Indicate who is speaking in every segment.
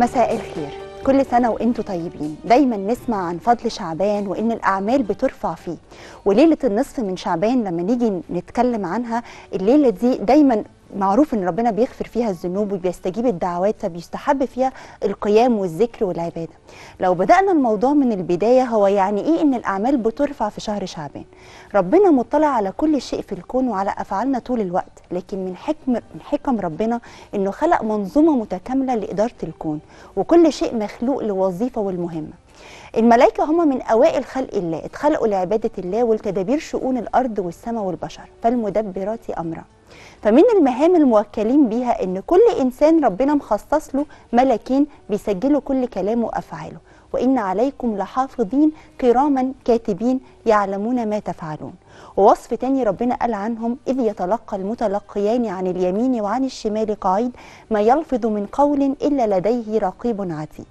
Speaker 1: مساء الخير كل سنة وانتم طيبين دايما نسمع عن فضل شعبان وان الاعمال بترفع فيه وليلة النصف من شعبان لما نيجي نتكلم عنها الليلة دي دايما معروف ان ربنا بيغفر فيها الذنوب وبيستجيب الدعوات فبيستحب فيها القيام والذكر والعباده لو بدانا الموضوع من البدايه هو يعني ايه ان الاعمال بترفع في شهر شعبان ربنا مطلع على كل شيء في الكون وعلى افعالنا طول الوقت لكن من حكم من حكم ربنا انه خلق منظومه متكامله لاداره الكون وكل شيء مخلوق لوظيفه والمهمه الملائكة هم من أوائل خلق الله اتخلقوا لعبادة الله ولتدابير شؤون الأرض والسماء والبشر فالمدبرات أمرا فمن المهام الموكلين بها ان كل انسان ربنا مخصص له ملكين بيسجلوا كل كلامه وافعاله وان عليكم لحافظين كراما كاتبين يعلمون ما تفعلون ووصف تاني ربنا قال عنهم اذ يتلقى المتلقيان عن اليمين وعن الشمال قعيد ما يلفظ من قول الا لديه رقيب عتيد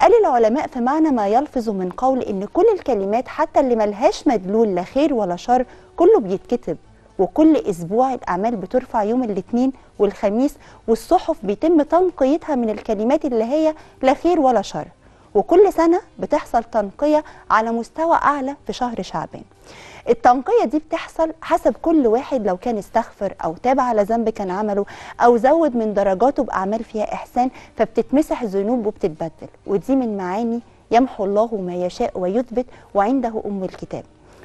Speaker 1: قال العلماء في معنى ما يلفظ من قول إن كل الكلمات حتى اللي ملهاش مدلول لا خير ولا شر كله بيتكتب وكل أسبوع الأعمال بترفع يوم الاثنين والخميس والصحف بيتم تنقيتها من الكلمات اللي هي لا خير ولا شر وكل سنة بتحصل تنقية على مستوى أعلى في شهر شعبان التنقية دي بتحصل حسب كل واحد لو كان استغفر أو تاب على ذنب كان عمله أو زود من درجاته بأعمال فيها إحسان فبتتمسح ذنوب وبتتبدل ودي من معاني يمحو الله ما يشاء ويثبت وعنده أم الكتاب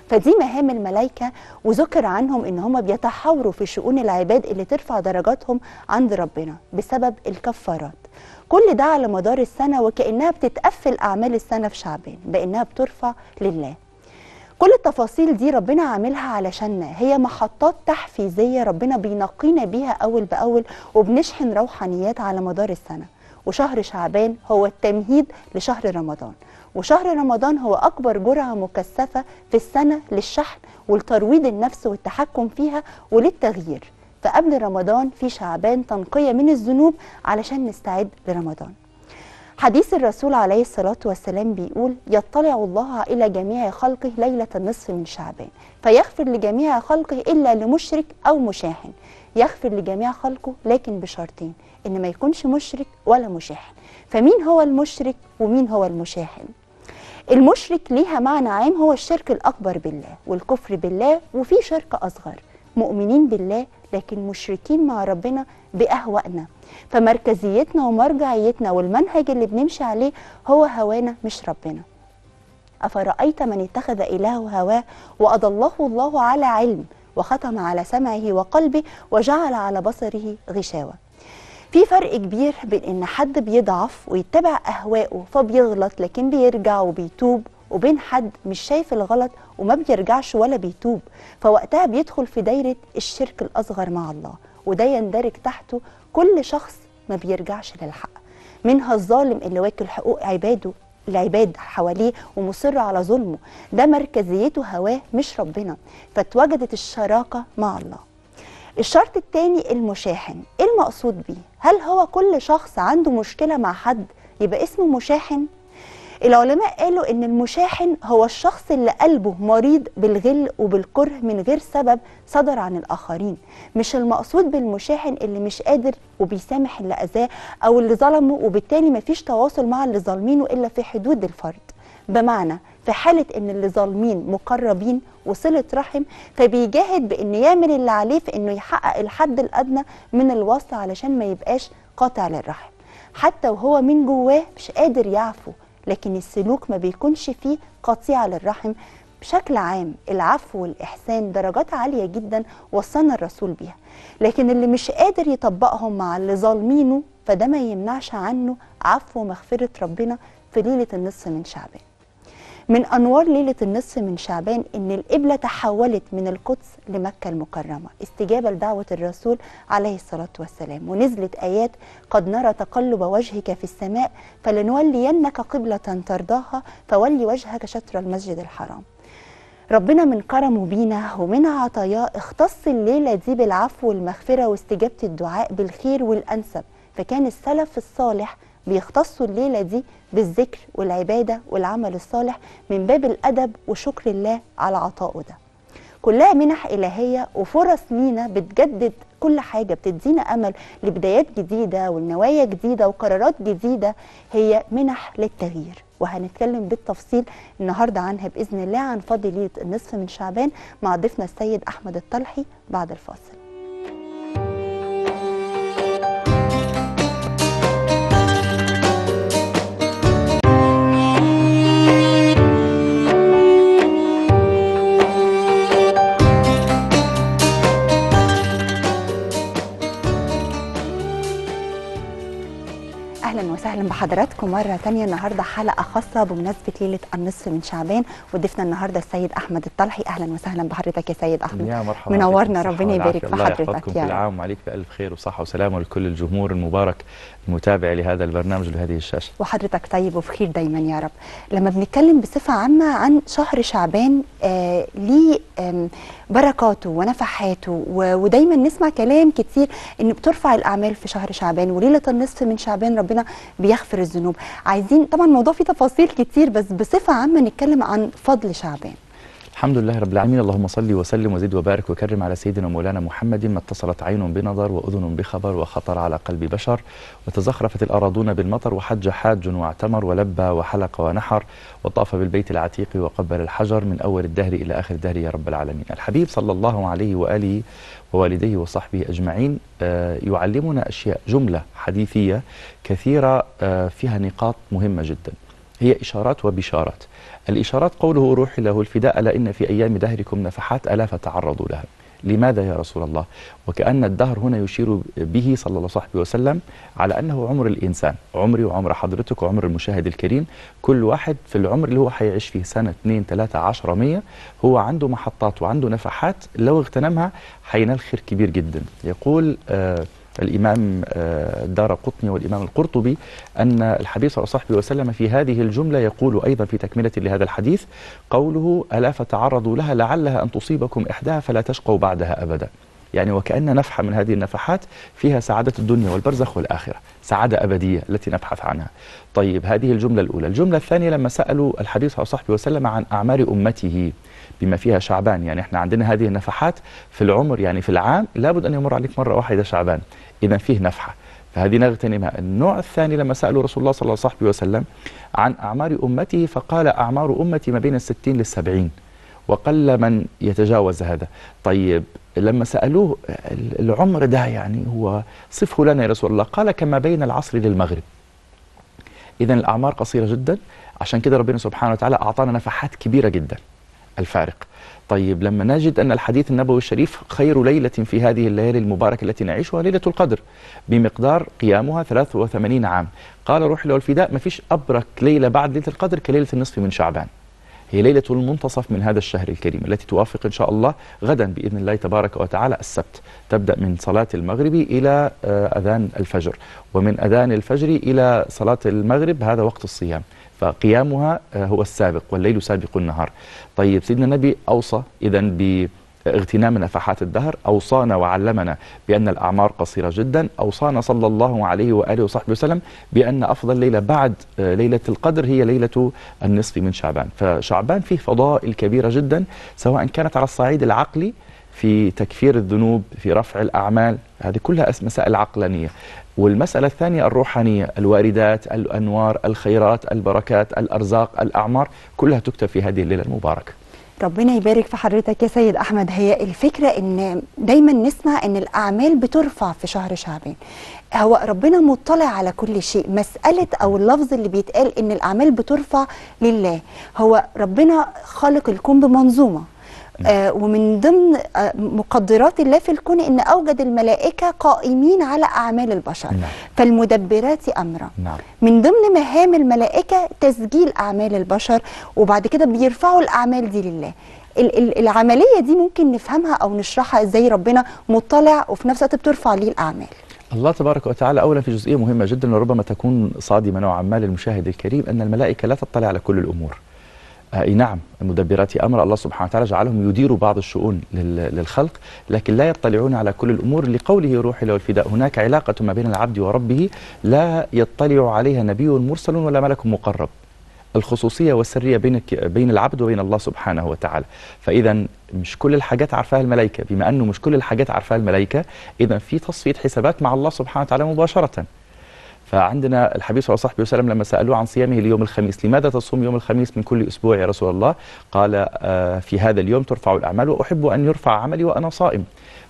Speaker 1: فدي مهام الملائكة وذكر عنهم إن هم بيتحاوروا في شؤون العباد اللي ترفع درجاتهم عند ربنا بسبب الكفارات كل ده على مدار السنة وكأنها بتتقفل أعمال السنة في شعبان بأنها بترفع لله كل التفاصيل دي ربنا عاملها علشاننا هي محطات تحفيزية ربنا بينقينا بيها أول بأول وبنشحن روحانيات على مدار السنة وشهر شعبان هو التمهيد لشهر رمضان وشهر رمضان هو أكبر جرعة مكثفة في السنة للشحن والترويض النفس والتحكم فيها وللتغيير فقبل رمضان في شعبان تنقية من الذنوب علشان نستعد لرمضان حديث الرسول عليه الصلاة والسلام بيقول يطلع الله إلى جميع خلقه ليلة النصف من شعبان فيغفر لجميع خلقه إلا لمشرك أو مشاحن يغفر لجميع خلقه لكن بشرطين إن ما يكونش مشرك ولا مشاحن فمين هو المشرك ومين هو المشاحن المشرك ليها معنى عام هو الشرك الأكبر بالله والكفر بالله وفي شرك أصغر مؤمنين بالله لكن مشركين مع ربنا باهوائنا فمركزيتنا ومرجعيتنا والمنهج اللي بنمشي عليه هو هوانا مش ربنا افرايت من اتخذ الهه هواه واضله الله على علم وختم على سمعه وقلبه وجعل على بصره غشاوه في فرق كبير بين ان حد بيضعف ويتبع اهواءه فبيغلط لكن بيرجع وبيتوب وبين حد مش شايف الغلط وما بيرجعش ولا بيتوب فوقتها بيدخل في دايرة الشرك الأصغر مع الله وده يندرج تحته كل شخص ما بيرجعش للحق منها الظالم اللي واكل حقوق عباده العباد حواليه ومصر على ظلمه ده مركزيته هواه مش ربنا فتوجدت الشراكة مع الله الشرط الثاني المشاحن ايه المقصود بيه هل هو كل شخص عنده مشكلة مع حد يبقى اسمه مشاحن العلماء قالوا ان المشاحن هو الشخص اللي قلبه مريض بالغل وبالكره من غير سبب صدر عن الاخرين مش المقصود بالمشاحن اللي مش قادر وبيسامح اللي اذاه او اللي ظلمه وبالتالي مفيش تواصل مع اللي ظالمينه الا في حدود الفرد بمعنى في حالة إن اللي ظالمين مقربين وصلة رحم فبيجاهد بإن يعمل اللي عليه في إنه يحقق الحد الأدنى من الوصل علشان ما يبقاش قاطع للرحم حتى وهو من جواه مش قادر يعفو لكن السلوك ما بيكونش فيه قطيعه للرحم بشكل عام العفو والإحسان درجات عالية جدا وصلنا الرسول بيها لكن اللي مش قادر يطبقهم مع اللي ظالمينه فده ما يمنعش عنه عفو ومغفرة ربنا في ليلة النصف من شعبان من أنوار ليلة النصف من شعبان إن القبلة تحولت من القدس لمكة المكرمة استجابة لدعوة الرسول عليه الصلاة والسلام ونزلت آيات قد نرى تقلب وجهك في السماء فلنولينك قبلة ترضاها فولي وجهك شطر المسجد الحرام ربنا من كرمه بينا ومن عطاياه اختص الليلة دي بالعفو والمغفرة واستجابة الدعاء بالخير والأنسب فكان السلف الصالح بيختصوا الليلة دي بالذكر والعبادة والعمل الصالح من باب الأدب وشكر الله على عطائه ده كلها منح إلهية وفرص لينا بتجدد كل حاجة بتدينا أمل لبدايات جديدة ونوايا جديدة وقرارات جديدة هي منح للتغيير وهنتكلم بالتفصيل النهاردة عنها بإذن الله عن فضيلة النصف من شعبان مع ضيفنا السيد أحمد الطلحي بعد الفاصل معاكم مرة تانية النهاردة حلقة خاصة بمناسبة ليلة النصف من شعبان وضيفنا النهاردة السيد أحمد الطلحي أهلا وسهلا بحضرتك يا سيد أحمد يا مرحبا منورنا ربنا يبارك في حضرتك الله يحفظكم كل يعني. عام
Speaker 2: وعليك بألف خير وصحة وسلامة لكل الجمهور المبارك متابع لهذا البرنامج ولهذه الشاشة
Speaker 1: وحضرتك طيب وبخير دايما يا رب لما بنتكلم بصفة عامة عن شهر شعبان آه ليه بركاته ونفحاته ودايما نسمع كلام كتير ان بترفع الاعمال في شهر شعبان وليله النصف من شعبان ربنا بيغفر الذنوب عايزين طبعا الموضوع فيه تفاصيل كتير بس بصفه عامه نتكلم عن فضل شعبان
Speaker 2: الحمد لله رب العالمين اللهم صل وسلم وزد وبارك وكرم على سيدنا مولانا محمد ما اتصلت عين بنظر وأذن بخبر وخطر على قلب بشر وتزخرفت الأراضون بالمطر وحج حاج واعتمر ولبى وحلق ونحر وطاف بالبيت العتيق وقبل الحجر من أول الدهر إلى آخر الدهر يا رب العالمين الحبيب صلى الله عليه وآله ووالديه وصحبه أجمعين آه، يعلمنا أشياء جملة حديثية كثيرة آه، فيها نقاط مهمة جدا هي إشارات وبشارات الإشارات قوله روح له الفداء ألا إن في أيام دهركم نفحات ألا فتعرضوا لها لماذا يا رسول الله وكأن الدهر هنا يشير به صلى الله عليه وسلم على أنه عمر الإنسان عمري وعمر حضرتك وعمر المشاهد الكريم كل واحد في العمر اللي هو حيعيش فيه سنة 2 3 10 100 هو عنده محطات وعنده نفحات لو اغتنمها حينال خير كبير جدا يقول آه الإمام آه، دار قطني والإمام القرطبي أن الحبيب صلى الله عليه وسلم في هذه الجملة يقول أيضا في تكملة لهذا الحديث قوله ألا فتعرضوا لها لعلها أن تصيبكم إحداها فلا تشقوا بعدها أبدا يعني وكأن نفحة من هذه النفحات فيها سعادة الدنيا والبرزخ والآخرة سعادة أبدية التي نبحث عنها طيب هذه الجملة الأولى الجملة الثانية لما سألوا الحديث صلى الله عليه وسلم عن أعمار أمته بما فيها شعبان يعني احنا عندنا هذه النفحات في العمر يعني في العام لابد أن يمر عليك مرة واحدة شعبان إذا فيه نفحة فهذه نغتنمها النوع الثاني لما سألوا رسول الله صلى الله عليه وسلم عن أعمار أمته فقال أعمار أمتي ما بين الستين للسبعين وقل من يتجاوز هذا طيب لما سألوه العمر ده يعني هو صفه لنا يا رسول الله قال كما بين العصر للمغرب إذا الأعمار قصيرة جدا عشان كده ربنا سبحانه وتعالى أعطانا نفحات كبيرة جدا الفارق طيب لما نجد أن الحديث النبوي الشريف خير ليلة في هذه الليالي المباركة التي نعيشها ليلة القدر بمقدار قيامها 83 عام قال روح له الفداء ما فيش أبرك ليلة بعد ليلة القدر كليلة النصف من شعبان هي ليلة المنتصف من هذا الشهر الكريم التي توافق إن شاء الله غدا بإذن الله تبارك وتعالى السبت تبدأ من صلاة المغرب إلى آه، أذان الفجر ومن أذان الفجر إلى صلاة المغرب هذا وقت الصيام فقيامها آه، هو السابق والليل سابق النهار طيب سيدنا النبي أوصى إذا ب اغتنام نفحات الدهر أوصانا وعلمنا بأن الأعمار قصيرة جدا أوصانا صلى الله عليه وآله وصحبه وسلم بأن أفضل ليلة بعد آه، ليلة القدر هي ليلة النصف من شعبان فشعبان فيه فضائل كبيرة جدا سواء كانت على الصعيد العقلي في تكفير الذنوب في رفع الأعمال هذه كلها مسائل عقلانية والمسألة الثانية الروحانية الواردات الأنوار الخيرات البركات الأرزاق الأعمار كلها تكتب في هذه الليلة المباركة
Speaker 1: ربنا يبارك في حضرتك يا سيد أحمد هي الفكرة أن دايما نسمع أن الأعمال بترفع في شهر شعبان هو ربنا مطلع على كل شيء مسألة أو اللفظ اللي بيتقال أن الأعمال بترفع لله هو ربنا خالق الكون بمنظومة آه ومن ضمن آه مقدرات الله في الكون ان اوجد الملائكه قائمين على اعمال البشر نعم. فالمدبرات امرا نعم. من ضمن مهام الملائكه تسجيل اعمال البشر وبعد كده بيرفعوا الاعمال دي لله العمليه دي ممكن نفهمها او نشرحها ازاي ربنا مطلع وفي نفس الوقت بترفع ليه الاعمال
Speaker 2: الله تبارك وتعالى أولا في جزئية مهمة جدا وربما تكون صادمة نوعا ما للمشاهد الكريم أن الملائكة لا تطلع على كل الأمور آه، اي نعم المدبرات امر الله سبحانه وتعالى جعلهم يديروا بعض الشؤون للخلق لكن لا يطلعون على كل الامور لقوله روحي له الفداء هناك علاقه ما بين العبد وربه لا يطلع عليها نبي مرسل ولا ملك مقرب الخصوصيه والسريه بين بين العبد وبين الله سبحانه وتعالى فاذا مش كل الحاجات عارفاها الملائكه بما انه مش كل الحاجات عارفاها الملائكه اذا في تصفيه حسابات مع الله سبحانه وتعالى مباشره فعندنا الحبيب صلى الله عليه وسلم لما سألوه عن صيامه ليوم الخميس لماذا تصوم يوم الخميس من كل أسبوع يا رسول الله قال آه، في هذا اليوم ترفع الأعمال وأحب أن يرفع عملي وأنا صائم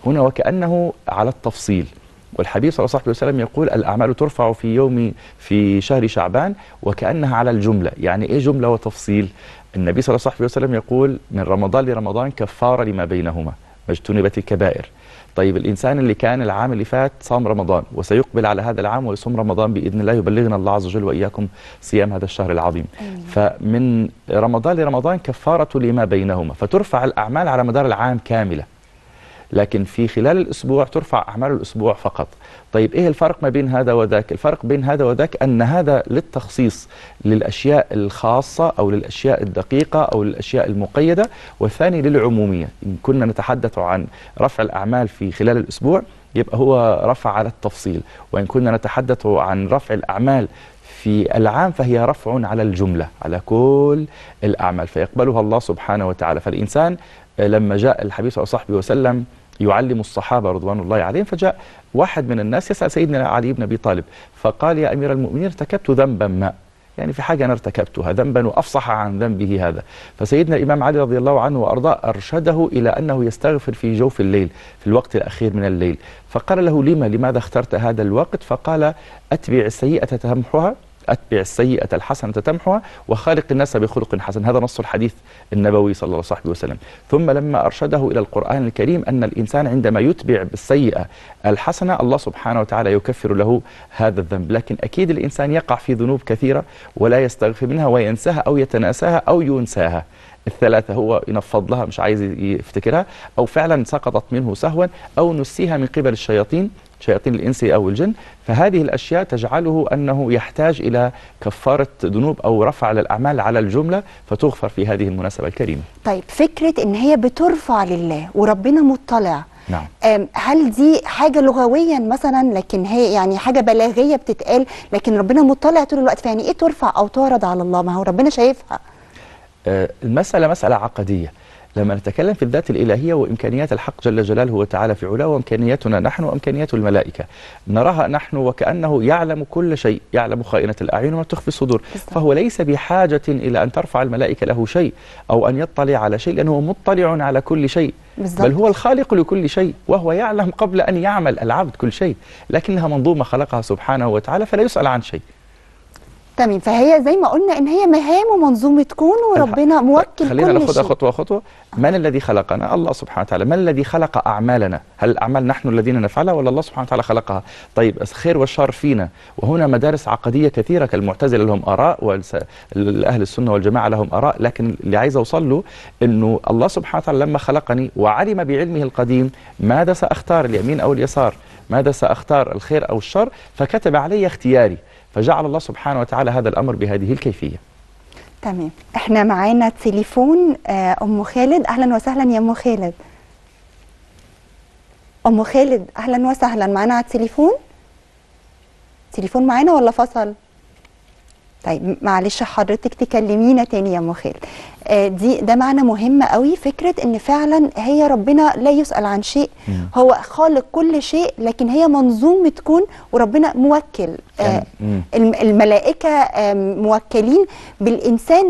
Speaker 2: هنا وكأنه على التفصيل والحبيب صلى الله عليه وسلم يقول الأعمال ترفع في يوم في شهر شعبان وكأنها على الجملة يعني إيه جملة وتفصيل النبي صلى الله عليه وسلم يقول من رمضان لرمضان كفارة لما بينهما ما اجتنبت الكبائر طيب الإنسان اللي كان العام اللي فات صام رمضان وسيقبل على هذا العام ويصوم رمضان بإذن الله يبلغنا الله عز وجل وإياكم صيام هذا الشهر العظيم أيوة. فمن رمضان لرمضان كفارة لما بينهما فترفع الأعمال على مدار العام كاملة لكن في خلال الأسبوع ترفع أعمال الأسبوع فقط طيب إيه الفرق ما بين هذا وذاك الفرق بين هذا وذاك أن هذا للتخصيص للأشياء الخاصة أو للأشياء الدقيقة أو للأشياء المقيدة والثاني للعمومية إن كنا نتحدث عن رفع الأعمال في خلال الأسبوع يبقى هو رفع على التفصيل وإن كنا نتحدث عن رفع الأعمال في العام فهي رفع على الجملة على كل الأعمال فيقبلها الله سبحانه وتعالى فالإنسان لما جاء الحبيب صلى الله عليه وسلم يعلم الصحابة رضوان الله عليهم فجاء واحد من الناس يسأل سيدنا علي بن أبي طالب فقال يا أمير المؤمنين ارتكبت ذنبا ما يعني في حاجة أنا ارتكبتها ذنبا وأفصح عن ذنبه هذا فسيدنا الإمام علي رضي الله عنه وأرضاه أرشده إلى أنه يستغفر في جوف الليل في الوقت الأخير من الليل فقال له لما لماذا اخترت هذا الوقت فقال أتبع السيئة تمحها أتبع السيئة الحسنة تمحها وخالق الناس بخلق حسن هذا نص الحديث النبوي صلى الله عليه وسلم ثم لما أرشده إلى القرآن الكريم أن الإنسان عندما يتبع بالسيئة الحسنة الله سبحانه وتعالى يكفر له هذا الذنب لكن أكيد الإنسان يقع في ذنوب كثيرة ولا يستغفر منها وينساها أو يتناساها أو ينساها الثلاثة هو ينفض لها مش عايز يفتكرها أو فعلا سقطت منه سهوا أو نسيها من قبل الشياطين شياطين الإنس أو الجن فهذه الأشياء تجعله أنه يحتاج إلى كفارة ذنوب أو رفع للأعمال على الجملة فتغفر في هذه المناسبة الكريمة
Speaker 1: طيب فكرة إن هي بترفع لله وربنا مطلع نعم. هل دي حاجة لغويا مثلا لكن هي يعني حاجة بلاغية بتتقال لكن ربنا مطلع طول الوقت فيعني إيه ترفع أو تعرض على الله ما هو ربنا شايفها
Speaker 2: أه، المسألة مسألة عقدية لما نتكلم في الذات الإلهية وإمكانيات الحق جل جلاله وتعالى في علاه وإمكانياتنا نحن وإمكانيات الملائكة نراها نحن وكأنه يعلم كل شيء يعلم خائنة الأعين وما تخفي الصدور فهو ليس بحاجة إلى أن ترفع الملائكة له شيء أو أن يطلع على شيء لأنه مطلع على كل شيء بالزبط. بل هو الخالق لكل شيء وهو يعلم قبل أن يعمل العبد كل شيء لكنها منظومة خلقها سبحانه وتعالى فلا يسأل عن شيء
Speaker 1: تمام فهي زي ما قلنا ان هي مهام ومنظومه كون وربنا موكل خلينا كل ناخدها
Speaker 2: خطوه خطوه من الذي خلقنا الله سبحانه وتعالى من الذي خلق اعمالنا هل الاعمال نحن الذين نفعلها ولا الله سبحانه وتعالى خلقها طيب الخير والشر فينا وهنا مدارس عقديه كثيره كالمعتزله لهم اراء واهل السنه والجماعه لهم اراء لكن اللي عايز اوصل له انه الله سبحانه وتعالى لما خلقني وعلم بعلمه القديم ماذا ساختار اليمين او اليسار ماذا ساختار الخير او الشر فكتب علي اختياري فجعل الله سبحانه وتعالى هذا الأمر بهذه الكيفية
Speaker 1: تمام احنا معانا تليفون آه، أم خالد أهلا وسهلا يا أم خالد أم خالد أهلا وسهلا معانا على التليفون تليفون معانا ولا فصل؟ طيب معلش حضرتك تكلمينا تاني يا خالد آه، دي ده معنى مهم قوي فكره ان فعلا هي ربنا لا يسال عن شيء هو خالق كل شيء لكن هي منظومه كون وربنا موكل يعني آه، الملائكه موكلين بالانسان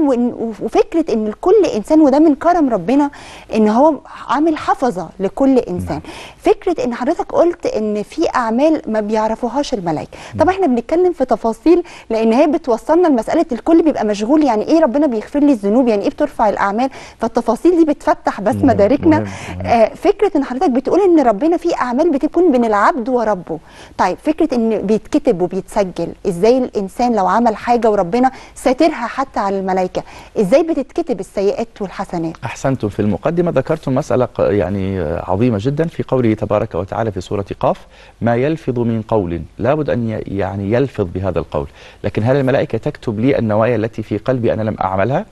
Speaker 1: وفكره ان كل انسان وده من كرم ربنا ان هو عامل حفظه لكل انسان فكره ان حضرتك قلت ان في اعمال ما بيعرفوهاش الملائكه طب احنا بنتكلم في تفاصيل لان هي بتوصلنا لمساله الكل بيبقى مشغول يعني ايه ربنا بيغفر لي الذنوب يعني ايه بترفع الاعمال فالتفاصيل دي بتفتح بس مداركنا آه فكره ان حضرتك بتقول ان ربنا في اعمال بتكون بين العبد وربه طيب فكره ان بيتكتب وبيتسجل بتتسجل ازاي الانسان لو عمل حاجه وربنا ساترها حتى على الملائكه ازاي بتتكتب السيئات والحسنات
Speaker 2: احسنتم في المقدمه ذكرتم مساله يعني آه، عظيمه جدا في قوله تبارك وتعالى في سوره قاف ما يلفظ من قول لابد ان يعني يلفظ بهذا القول لكن هل الملائكه تكتب لي النوايا التي في قلبي انا لم اعملها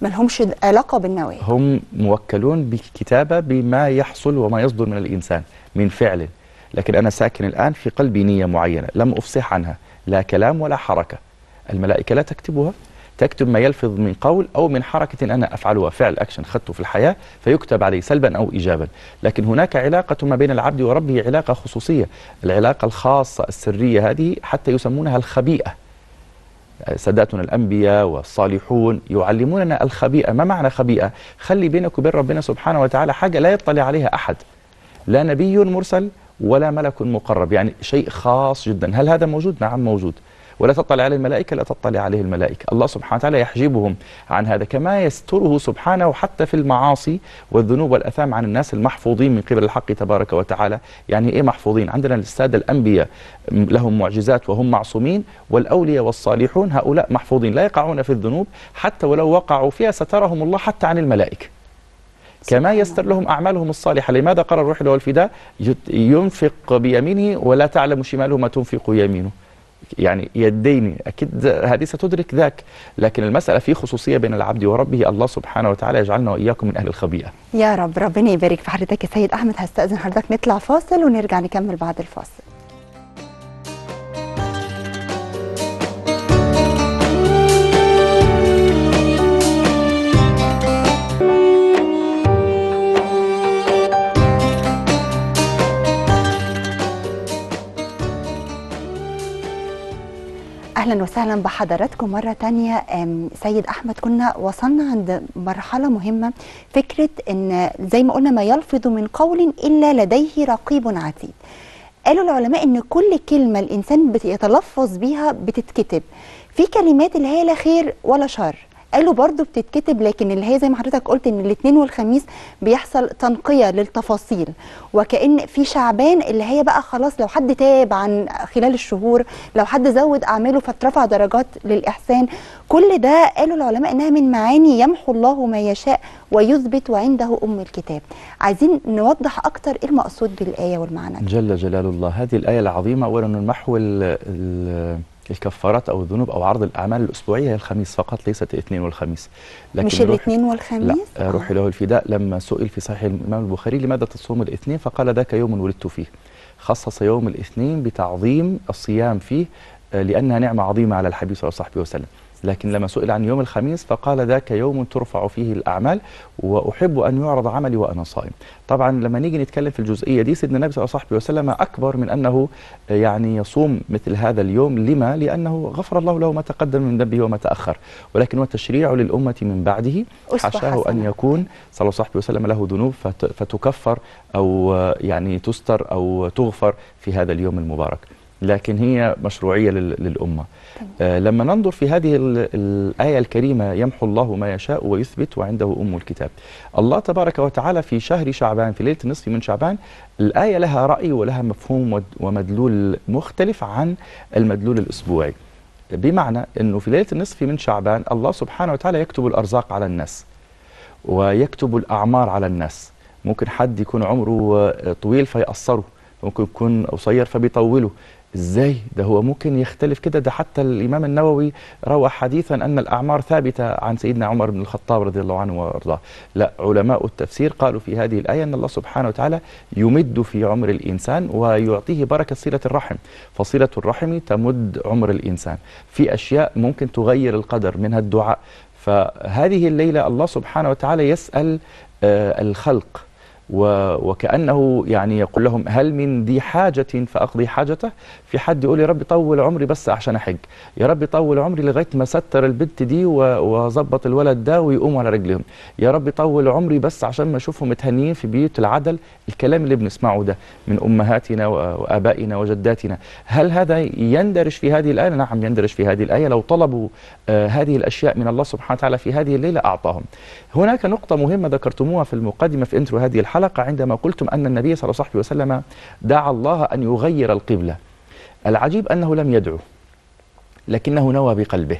Speaker 1: ما لهمش علاقه بالنوايا
Speaker 2: هم موكلون بالكتابه بما يحصل وما يصدر من الانسان من فعل لكن أنا ساكن الآن في قلبي نية معينة لم أفصح عنها لا كلام ولا حركة الملائكة لا تكتبها تكتب ما يلفظ من قول أو من حركة أنا أفعلها فعل أكشن خدته في الحياة فيكتب عليه سلبا أو إيجابا لكن هناك علاقة ما بين العبد وربه علاقة خصوصية العلاقة الخاصة السرية هذه حتى يسمونها الخبيئة ساداتنا الأنبياء والصالحون يعلموننا الخبيئة ما معنى خبيئة؟ خلي بينك وبين ربنا سبحانه وتعالى حاجة لا يطلع عليها أحد لا نبي مرسل ولا ملك مقرب يعني شيء خاص جدا هل هذا موجود؟ نعم موجود ولا تطلع عليه الملائكة لا تطلع عليه الملائكة الله سبحانه وتعالى يحجبهم عن هذا كما يستره سبحانه حتى في المعاصي والذنوب والأثام عن الناس المحفوظين من قبل الحق تبارك وتعالى يعني إيه محفوظين عندنا السادة الأنبياء لهم معجزات وهم معصومين والأولياء والصالحون هؤلاء محفوظين لا يقعون في الذنوب حتى ولو وقعوا فيها سترهم الله حتى عن الملائكة كما يستر لهم أعمالهم الصالحة لماذا قرر الروح له هو الفداء ينفق بيمينه ولا تعلم شماله ما تنفق يمينه يعني يدين أكيد هذه ستدرك ذاك لكن المسألة في خصوصية بين العبد وربه الله سبحانه وتعالى يجعلنا وإياكم من أهل الخبيئة
Speaker 1: يا رب ربنا يبارك في حضرتك يا سيد أحمد هستأذن حضرتك نطلع فاصل ونرجع نكمل بعد الفاصل اهلا وسهلا بحضراتكم مره تانية سيد احمد كنا وصلنا عند مرحله مهمه فكره ان زي ما قلنا ما يلفظ من قول الا لديه رقيب عتيد قالوا العلماء ان كل كلمه الانسان بيتلفظ بيها بتتكتب في كلمات اللي هي لا خير ولا شر قالوا برضو بتتكتب لكن اللي هي زي ما حضرتك قلت ان الاثنين والخميس بيحصل تنقيه للتفاصيل وكان في شعبان اللي هي بقى خلاص لو حد تاب عن خلال الشهور لو حد زود اعماله فترفع درجات للاحسان كل ده قالوا العلماء انها من معاني يمحو الله ما يشاء ويثبت وعنده ام الكتاب عايزين نوضح اكتر ايه المقصود بالايه والمعنى
Speaker 2: جل جلال الله هذه الايه العظيمه اولا المحو ال الكفارات او الذنوب او عرض الاعمال الاسبوعيه هي الخميس فقط ليست الاثنين والخميس لكن مش الاثنين
Speaker 1: والخميس لا روح
Speaker 2: آه. له الفداء لما سئل في صحيح الامام البخاري لماذا تصوم الاثنين فقال ذاك يوم ولدت فيه خصص يوم الاثنين بتعظيم الصيام فيه آه، لانها نعمه عظيمه على الحبيب صلى الله عليه وسلم لكن لما سئل عن يوم الخميس فقال ذاك يوم ترفع فيه الأعمال وأحب أن يعرض عملي وأنا صائم طبعا لما نيجي نتكلم في الجزئية دي سيدنا النبي صلى الله عليه وسلم أكبر من أنه يعني يصوم مثل هذا اليوم لما؟ لأنه غفر الله له ما تقدم من ذنبه وما تأخر ولكن هو تشريع للأمة من بعده حاشاه أن يكون صلى الله عليه وسلم له ذنوب فتكفر أو يعني تستر أو تغفر في هذا اليوم المبارك لكن هي مشروعية للأمة آه لما ننظر في هذه الآية الكريمة يمحو الله ما يشاء ويثبت وعنده أم الكتاب الله تبارك وتعالى في شهر شعبان في ليلة نصف من شعبان الآية لها رأي ولها مفهوم ومدلول مختلف عن المدلول الأسبوعي بمعنى أنه في ليلة النصف من شعبان الله سبحانه وتعالى يكتب الأرزاق على الناس ويكتب الأعمار على الناس ممكن حد يكون عمره طويل فيقصره ممكن يكون قصير فبيطوله ازاي ده هو ممكن يختلف كده ده حتى الامام النووي روى حديثا ان الاعمار ثابته عن سيدنا عمر بن الخطاب رضي الله عنه وارضاه لا علماء التفسير قالوا في هذه الايه ان الله سبحانه وتعالى يمد في عمر الانسان ويعطيه بركه صله الرحم فصله الرحم تمد عمر الانسان في اشياء ممكن تغير القدر منها الدعاء فهذه الليله الله سبحانه وتعالى يسال آه، الخلق وكأنه يعني يقول لهم هل من ذي حاجة فأقضي حاجته في حد يقول يا رب طول عمري بس عشان أحج يا رب طول عمري لغاية ما ستر البنت دي وظبط الولد ده ويقوموا على رجلهم يا رب طول عمري بس عشان ما أشوفهم متهنيين في بيوت العدل الكلام اللي بنسمعه ده من أمهاتنا وآبائنا وجداتنا هل هذا يندرج في هذه الآية؟ نعم يندرج في هذه الآية لو طلبوا آه هذه الأشياء من الله سبحانه وتعالى في هذه الليلة أعطاهم هناك نقطة مهمة ذكرتموها في المقدمة في انترو هذه الحلقة الحلقة عندما قلتم أن النبي صلى الله عليه وسلم دعا الله أن يغير القبلة العجيب أنه لم يدعو لكنه نوى بقلبه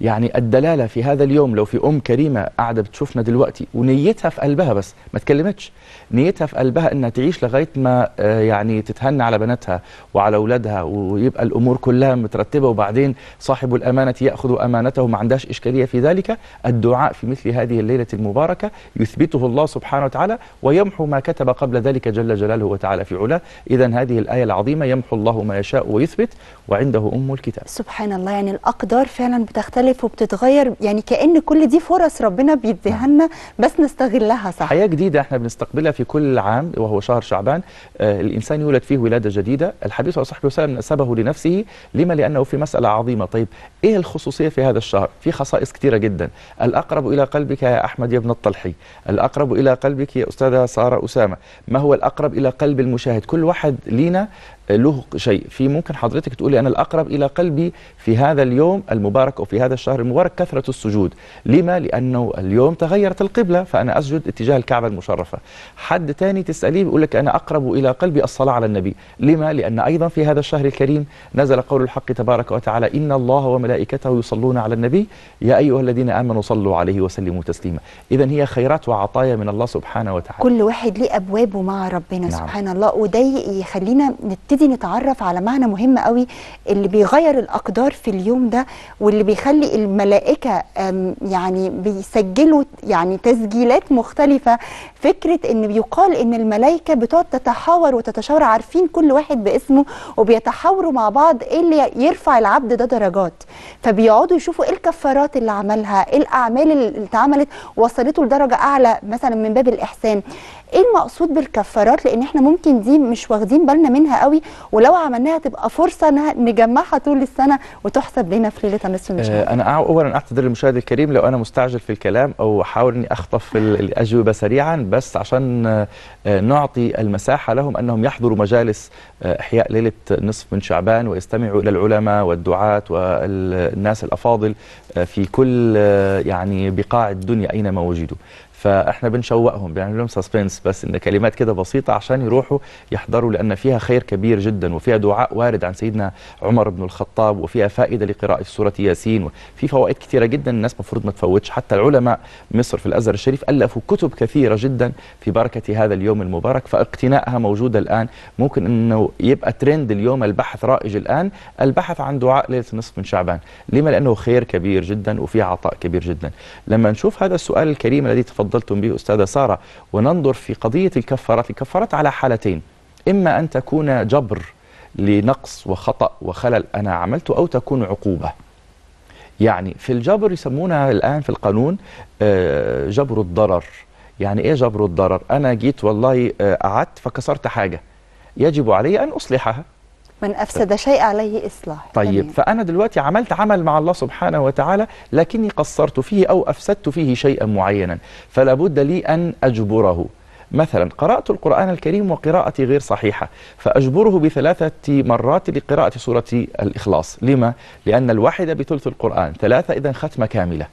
Speaker 2: يعني الدلاله في هذا اليوم لو في ام كريمه قاعده بتشوفنا دلوقتي ونيتها في قلبها بس ما تكلمتش نيتها في قلبها انها تعيش لغايه ما آه، يعني تتهنى على بناتها وعلى اولادها ويبقى الامور كلها مترتبه وبعدين صاحب الامانه ياخذ امانته ما عندهاش اشكاليه في ذلك الدعاء في مثل هذه الليله المباركه يثبته الله سبحانه وتعالى ويمحو ما كتب قبل ذلك جل جلاله وتعالى في علاه اذا هذه الايه العظيمه يمحو الله ما يشاء ويثبت وعنده ام الكتاب
Speaker 1: سبحان الله يعني الاقدار فعلا بتختلف بتختلف وبتتغير يعني كأن كل دي فرص ربنا بيديها لنا بس نستغلها صح
Speaker 2: حياة جديدة احنا بنستقبلها في كل عام وهو شهر شعبان آه الإنسان يولد فيه ولادة جديدة الحديث عن صحبه وسلم نسبه لنفسه لما لأنه في مسألة عظيمة طيب إيه الخصوصية في هذا الشهر في خصائص كثيرة جدا الأقرب إلى قلبك يا أحمد يا ابن الطلحي الأقرب إلى قلبك يا أستاذة سارة أسامة ما هو الأقرب إلى قلب المشاهد كل واحد لينا له شيء في ممكن حضرتك تقولي أنا الأقرب إلى قلبي في هذا اليوم المبارك أو في هذا الشهر المبارك كثرة السجود لما؟ لأنه اليوم تغيرت القبلة فأنا أسجد اتجاه الكعبة المشرفة حد تاني تسأليه بيقول لك أنا أقرب إلى قلبي الصلاة على النبي لما؟ لأن أيضا في هذا الشهر الكريم نزل قول الحق تبارك وتعالى إن الله وملائكته يصلون على النبي يا أيها الذين آمنوا صلوا عليه وسلموا تسليما إذا هي خيرات وعطايا من الله سبحانه وتعالى
Speaker 1: كل واحد له أبوابه مع ربنا نعم. سبحان الله وده يخلينا نت نبتدي نتعرف على معنى مهم قوي اللي بيغير الاقدار في اليوم ده واللي بيخلي الملائكه يعني بيسجلوا يعني تسجيلات مختلفه فكره ان بيقال ان الملائكه بتقعد تتحاور وتتشاور عارفين كل واحد باسمه وبيتحاوروا مع بعض ايه اللي يرفع العبد ده درجات فبيقعدوا يشوفوا ايه الكفارات اللي عملها ايه الاعمال اللي اتعملت وصلته لدرجه اعلى مثلا من باب الاحسان ايه المقصود بالكفارات لان احنا ممكن دي مش واخدين بالنا منها قوي ولو عملناها تبقى فرصه انها نجمعها طول السنه وتحسب لنا في ليله النصف ان شاء الله
Speaker 2: آه، انا اولا اعتذر للمشاهد الكريم لو انا مستعجل في الكلام او احاول اني اخطف الاجوبه سريعا بس عشان آه، نعطي المساحه لهم انهم يحضروا مجالس آه، احياء ليله نصف من شعبان ويستمعوا الى العلماء والدعاة والناس الافاضل في كل يعني بقاع الدنيا اينما وجدوا فاحنا بنشوقهم بنعمل لهم سسبنس بس ان كلمات كده بسيطه عشان يروحوا يحضروا لان فيها خير كبير جدا وفيها دعاء وارد عن سيدنا عمر بن الخطاب وفيها فائده لقراءه سوره ياسين في فوائد كثيره جدا الناس المفروض ما تفوتش حتى العلماء مصر في الازهر الشريف الفوا كتب كثيره جدا في بركه هذا اليوم المبارك فاقتنائها موجوده الان ممكن انه يبقى ترند اليوم البحث رائج الان البحث عن دعاء ليله النصف من شعبان لما لانه خير كبير جدا وفي عطاء كبير جدا لما نشوف هذا السؤال الكريم الذي تفضل تفضلتم به أستاذة سارة وننظر في قضية الكفارات الكفارات على حالتين إما أن تكون جبر لنقص وخطأ وخلل أنا عملته أو تكون عقوبة يعني في الجبر يسمونها الآن في القانون آه، جبر الضرر يعني إيه جبر الضرر أنا جيت والله قعدت آه، فكسرت حاجة يجب علي أن أصلحها
Speaker 1: من أفسد شيء عليه إصلاح
Speaker 2: طيب جميل. فأنا دلوقتي عملت عمل مع الله سبحانه وتعالى لكني قصرت فيه أو أفسدت فيه شيئا معينا فلا بد لي أن أجبره مثلا قرأت القرآن الكريم وقراءتي غير صحيحة فأجبره بثلاثة مرات لقراءة سورة الإخلاص لما؟ لأن الواحدة بثلث القرآن ثلاثة إذا ختمة كاملة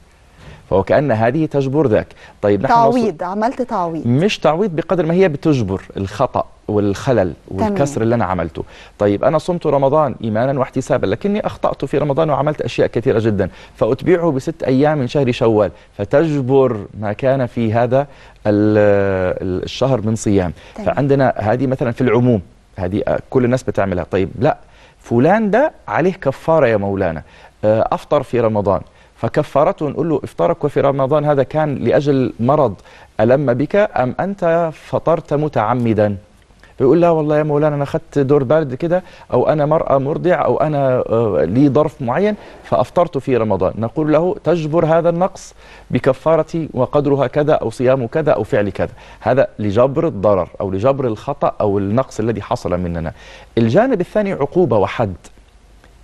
Speaker 2: فهو كأن هذه تجبر ذاك طيب نحن تعويض
Speaker 1: عملت تعويض
Speaker 2: مش تعويض بقدر ما هي بتجبر الخطأ والخلل والكسر اللي أنا عملته طيب أنا صمت رمضان إيمانا واحتسابا لكني أخطأت في رمضان وعملت أشياء كثيرة جدا فأتبعه بست أيام من شهر شوال فتجبر ما كان في هذا الشهر من صيام تمام. فعندنا هذه مثلا في العموم هذه كل الناس بتعملها طيب لا فلان ده عليه كفارة يا مولانا آه، أفطر في رمضان فكفارته نقول له افطارك في رمضان هذا كان لأجل مرض ألم بك أم أنت فطرت متعمدا بيقول لا والله يا مولانا أنا أخذت دور بارد كده أو أنا مرأة مرضع أو أنا آه، لي ظرف معين فأفطرت في رمضان نقول له تجبر هذا النقص بكفارتي وقدرها كذا أو صيام كذا أو فعل كذا هذا لجبر الضرر أو لجبر الخطأ أو النقص الذي حصل مننا الجانب الثاني عقوبة وحد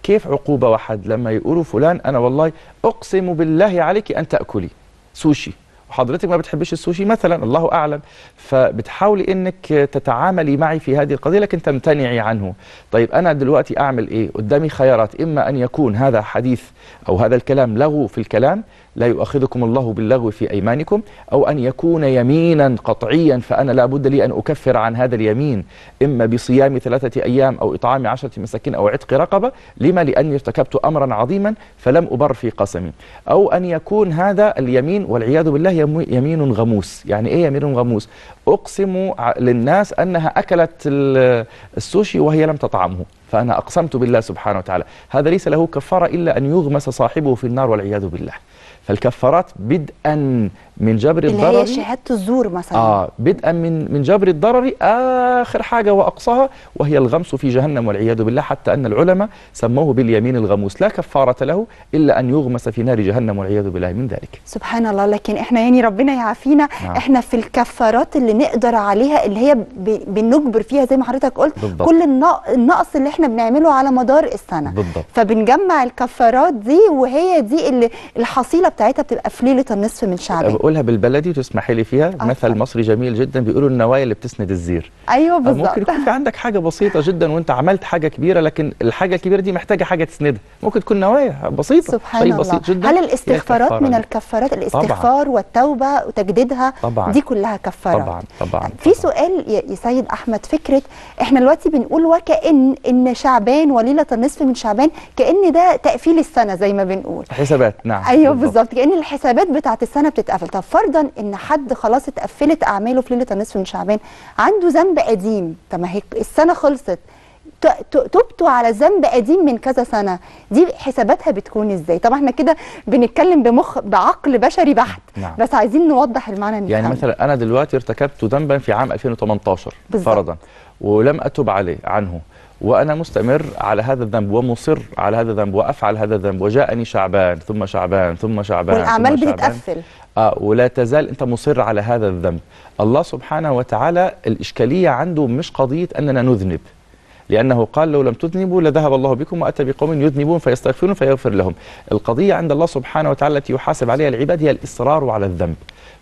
Speaker 2: كيف عقوبة واحد لما يقولوا فلان أنا والله أقسم بالله عليك أن تأكلي سوشي وحضرتك ما بتحبش السوشي مثلا الله أعلم فبتحاولي أنك تتعاملي معي في هذه القضية لكن تمتنعي عنه طيب أنا دلوقتي أعمل إيه قدامي خيارات إما أن يكون هذا حديث أو هذا الكلام له في الكلام لا يؤاخذكم الله باللغو في أيمانكم أو أن يكون يمينا قطعيا فأنا لا بد لي أن أكفر عن هذا اليمين إما بصيام ثلاثة أيام أو إطعام عشرة مساكين أو عتق رقبة لما لأني ارتكبت أمرا عظيما فلم أبر في قسمي أو أن يكون هذا اليمين والعياذ بالله يمين غموس يعني إيه يمين غموس أقسم للناس أنها أكلت السوشي وهي لم تطعمه فأنا أقسمت بالله سبحانه وتعالى هذا ليس له كفارة إلا أن يغمس صاحبه في النار والعياذ بالله فالكفارات بدءا من جبر الضرر اللي هي شهاده
Speaker 1: الزور مثلا اه
Speaker 2: بدءا من من جبر الضرر اخر حاجه واقصاها وهي الغمس في جهنم والعياذ بالله حتى ان العلماء سموه باليمين الغموس لا كفاره له الا ان يغمس في نار جهنم والعياذ بالله من ذلك
Speaker 1: سبحان الله لكن احنا يعني ربنا يعافينا نعم. احنا في الكفارات اللي نقدر عليها اللي هي بنجبر فيها زي ما حضرتك قلت بالضبط. كل النقص اللي احنا بنعمله على مدار السنه بالضبط. فبنجمع الكفارات دي وهي دي اللي الحصيله بتاعتها بتبقى في ليله النصف من شعبان
Speaker 2: بقولها بالبلدي وتسمحي لي فيها أفضل. مثل مصري جميل جدا بيقولوا النوايا اللي بتسند الزير ايوه بالظبط ممكن يكون في عندك حاجه بسيطه جدا وانت عملت حاجه كبيره لكن الحاجه الكبيره دي محتاجه حاجه تسندها ممكن تكون نوايا بسيطه طيب، سبحان شيء الله. بسيط جدا هل الاستغفارات من
Speaker 1: الكفارات الاستغفار طبعا. والتوبه وتجديدها طبعا. دي كلها كفاره طبعا طبعا في طبعا. سؤال يا سيد احمد فكره احنا دلوقتي بنقول وكأن ان شعبان وليله النصف من شعبان كأن ده تقفيل السنه زي ما بنقول
Speaker 2: حسابات نعم
Speaker 1: ايوه بالظبط كأن الحسابات بتاعت السنه بتتقفل طب فرضا ان حد خلاص اتقفلت اعماله في ليله النصف من شعبان عنده ذنب قديم طب ما هي السنه خلصت تبتوا على ذنب قديم من كذا سنه دي حساباتها بتكون ازاي طبعا احنا كده بنتكلم بمخ بعقل بشري بحت نعم. بس عايزين نوضح المعنى يعني نفهم.
Speaker 2: مثلا انا دلوقتي ارتكبت ذنبا في عام 2018 بالزبط. فرضا ولم اتب عليه عنه وأنا مستمر على هذا الذنب ومصر على هذا الذنب وأفعل هذا الذنب وجاءني شعبان ثم شعبان ثم شعبان والأعمال بتتقفل آه ولا تزال أنت مصر على هذا الذنب الله سبحانه وتعالى الإشكالية عنده مش قضية أننا نذنب لأنه قال لو لم تذنبوا لذهب الله بكم وأتى بقوم يذنبون فيستغفرون فيغفر لهم القضية عند الله سبحانه وتعالى التي يحاسب عليها العباد هي الإصرار على الذنب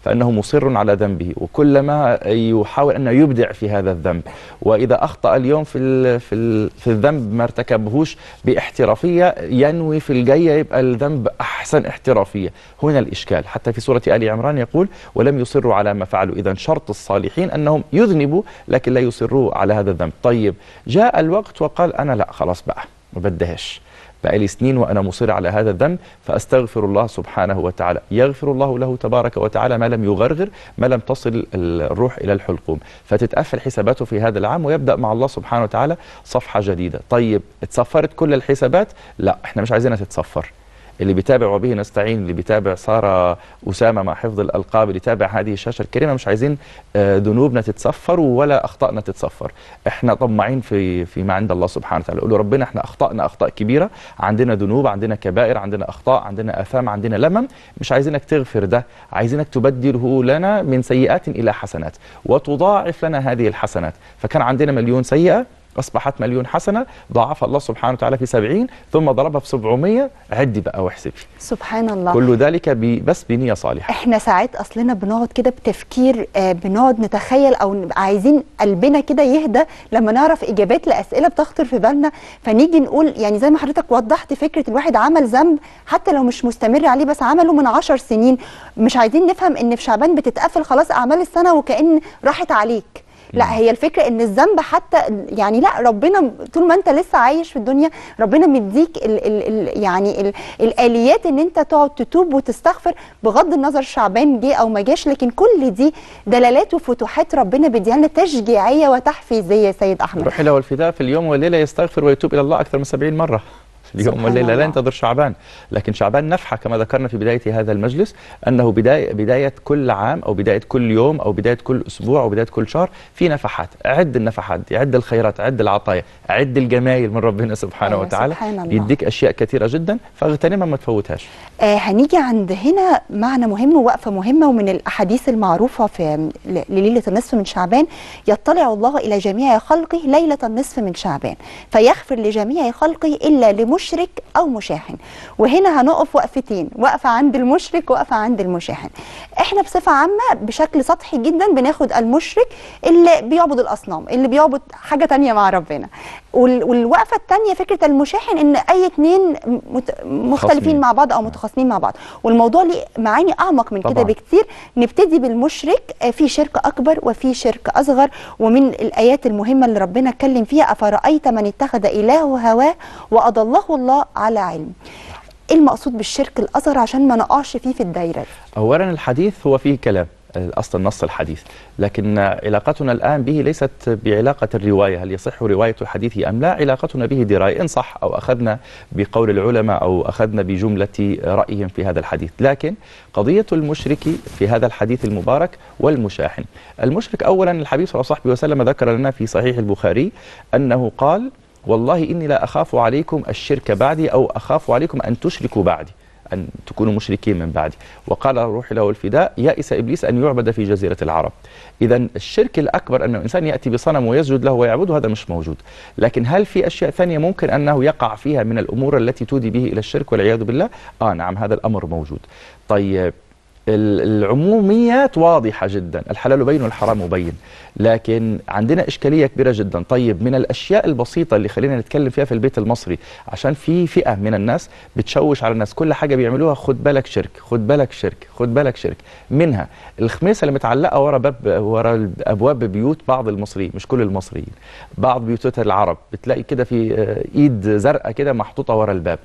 Speaker 2: فإنه مصر على ذنبه وكلما يحاول أن يبدع في هذا الذنب وإذا أخطأ اليوم في في, في الذنب ما ارتكبهوش باحترافية ينوي في الجاية يبقى الذنب أحسن احترافية هنا الإشكال حتى في سورة آل عمران يقول ولم يصروا على ما فعلوا إذا شرط الصالحين أنهم يذنبوا لكن لا يصروا على هذا الذنب طيب جاء الوقت وقال أنا لا خلاص بقى ما بدهاش بقالي سنين وأنا مصر على هذا الذنب فأستغفر الله سبحانه وتعالى يغفر الله له تبارك وتعالى ما لم يغرغر ما لم تصل الروح إلى الحلقوم فتتقفل حساباته في هذا العام ويبدأ مع الله سبحانه وتعالى صفحة جديدة طيب اتصفرت كل الحسابات لا احنا مش عايزينها تتصفر اللي بيتابع وبه نستعين اللي بيتابع سارة أسامة مع حفظ الألقاب اللي تابع هذه الشاشة الكريمة مش عايزين آه، ذنوبنا تتصفر ولا أخطائنا تتصفر احنا طماعين في فيما عند الله سبحانه وتعالى قولوا ربنا احنا أخطأنا أخطاء كبيرة عندنا ذنوب عندنا كبائر عندنا أخطاء عندنا آثام عندنا لمم مش عايزينك تغفر ده عايزينك تبدله لنا من سيئات إلى حسنات وتضاعف لنا هذه الحسنات فكان عندنا مليون سيئة أصبحت مليون حسنة ضاعفها الله سبحانه وتعالى في سبعين ثم ضربها في سبعمية عدي بقى واحسبي
Speaker 1: سبحان الله كل
Speaker 2: ذلك بس بنية صالحة
Speaker 1: احنا ساعات أصلنا بنقعد كده بتفكير آه، بنقعد نتخيل أو عايزين قلبنا كده يهدى لما نعرف إجابات لأسئلة بتخطر في بالنا فنيجي نقول يعني زي ما حضرتك وضحت فكرة الواحد عمل ذنب حتى لو مش مستمر عليه بس عمله من عشر سنين مش عايزين نفهم إن في شعبان بتتقفل خلاص أعمال السنة وكأن راحت عليك لا هي الفكره ان الذنب حتى يعني لا ربنا طول ما انت لسه عايش في الدنيا ربنا مديك ال ال ال يعني ال الاليات ان انت تقعد تتوب وتستغفر بغض النظر شعبان جه او ما جاش لكن كل دي دلالات وفتوحات ربنا بيديها لنا تشجيعيه وتحفيزيه يا سيد احمد
Speaker 2: روحي له الفداء في اليوم والليله يستغفر ويتوب الى الله اكثر من 70 مره اليوم والليله لا ينتظر شعبان لكن شعبان نفحه كما ذكرنا في بدايه هذا المجلس انه بدايه بدايه كل عام او بدايه كل يوم او بدايه كل اسبوع او بدايه كل شهر في نفحات عد النفحات دي عد الخيرات عد العطايا عد الجمايل من ربنا سبحانه أيوة وتعالى سبحان الله. يديك اشياء كثيره جدا فاغتنمها ما تفوتهاش
Speaker 1: آه هنيجي عند هنا معنى مهم ووقفه مهمه ومن الاحاديث المعروفه في لليله النصف من شعبان يطلع الله الى جميع خلقه ليله النصف من شعبان فيغفر لجميع خلقه الا لمشرك او مشاحن وهنا هنقف وقفتين وقفه عند المشرك وقفه عند المشاحن احنا بصفه عامه بشكل سطحي جدا بناخد المشرك اللي بيعبد الاصنام اللي بيعبد حاجه تانية مع ربنا والوقفه الثانيه فكره المشاحن ان اي اثنين مختلفين مع بعض او متخاصمين مع بعض والموضوع ليه معاني اعمق من كده بكثير نبتدي بالمشرك آه، في شرك اكبر وفي شرك اصغر ومن الايات المهمه اللي ربنا اتكلم فيها افرايت من اتخذ الهه هواه واضله الله على علم ايه المقصود بالشرك الاصغر عشان ما نقعش فيه في الدايره
Speaker 2: اولا الحديث هو فيه كلام اصل النص الحديث لكن علاقتنا الان به ليست بعلاقه الروايه هل يصح روايه الحديث ام لا علاقتنا به درايه ان صح او اخذنا بقول العلماء او اخذنا بجمله رايهم في هذا الحديث لكن قضيه المشرك في هذا الحديث المبارك والمشاحن المشرك اولا الحبيب صلى الله عليه وسلم ذكر لنا في صحيح البخاري انه قال والله اني لا اخاف عليكم الشرك بعدي او اخاف عليكم ان تشركوا بعدي أن تكونوا مشركين من بعدي وقال الروح له الفداء يأس إبليس أن يعبد في جزيرة العرب إذا الشرك الأكبر أن الإنسان يأتي بصنم ويسجد له ويعبده هذا مش موجود لكن هل في أشياء ثانية ممكن أنه يقع فيها من الأمور التي تودي به إلى الشرك والعياذ بالله آه نعم هذا الأمر موجود طيب العموميات واضحة جدا الحلال بين والحرام بين لكن عندنا إشكالية كبيرة جدا طيب من الأشياء البسيطة اللي خلينا نتكلم فيها في البيت المصري عشان في فئة من الناس بتشوش على الناس كل حاجة بيعملوها خد بالك شرك خد بالك شرك خد بالك شرك منها الخميسة اللي متعلقة ورا باب ورا أبواب بيوت بعض المصريين مش كل المصريين بعض بيوتات العرب بتلاقي كده في آه، إيد زرقاء كده محطوطة ورا الباب